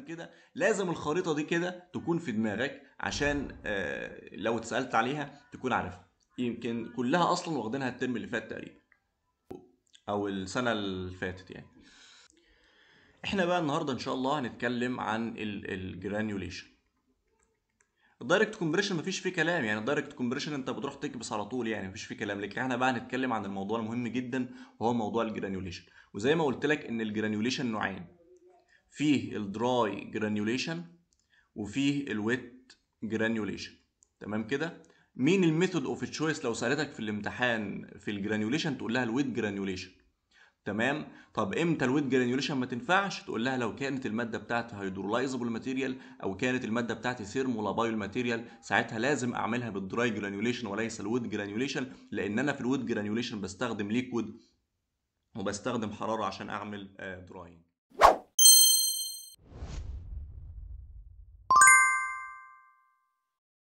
الكلام كده لازم الخريطه دي كده تكون في دماغك عشان آه، لو اتسالت عليها تكون عارفها يمكن كلها اصلا واخدينها الترم اللي فات تقريبا او السنه اللي فاتت يعني احنا بقى النهارده ان شاء الله هنتكلم عن الجرانيوليشن الدايركت كومبريشن مفيش فيه كلام يعني الدايركت كومبريشن انت بتروح تكبس على طول يعني مفيش فيه كلام لكن احنا بقى هنتكلم عن الموضوع المهم جدا وهو موضوع الجرانيوليشن وزي ما قلت لك ان الجرانيوليشن نوعين فيه الدراي جرانيوليشن وفيه الويت جرانيوليشن تمام كده مين الميثود اوف تشويس لو سالتك في الامتحان في الجرانيوليشن تقول لها الويت جرانيوليشن تمام طب امتى الويت جرانيوليشن ما تنفعش تقول لها لو كانت الماده بتاعتي هيدرولايزبل ماتيريال او كانت الماده بتاعتي ثيرمولابايل ماتيريال ساعتها لازم اعملها بالدراي جرانيوليشن وليس الويت جرانيوليشن لان انا في الويت جرانيوليشن بستخدم ليكويد وبستخدم حراره عشان اعمل دراينج آه,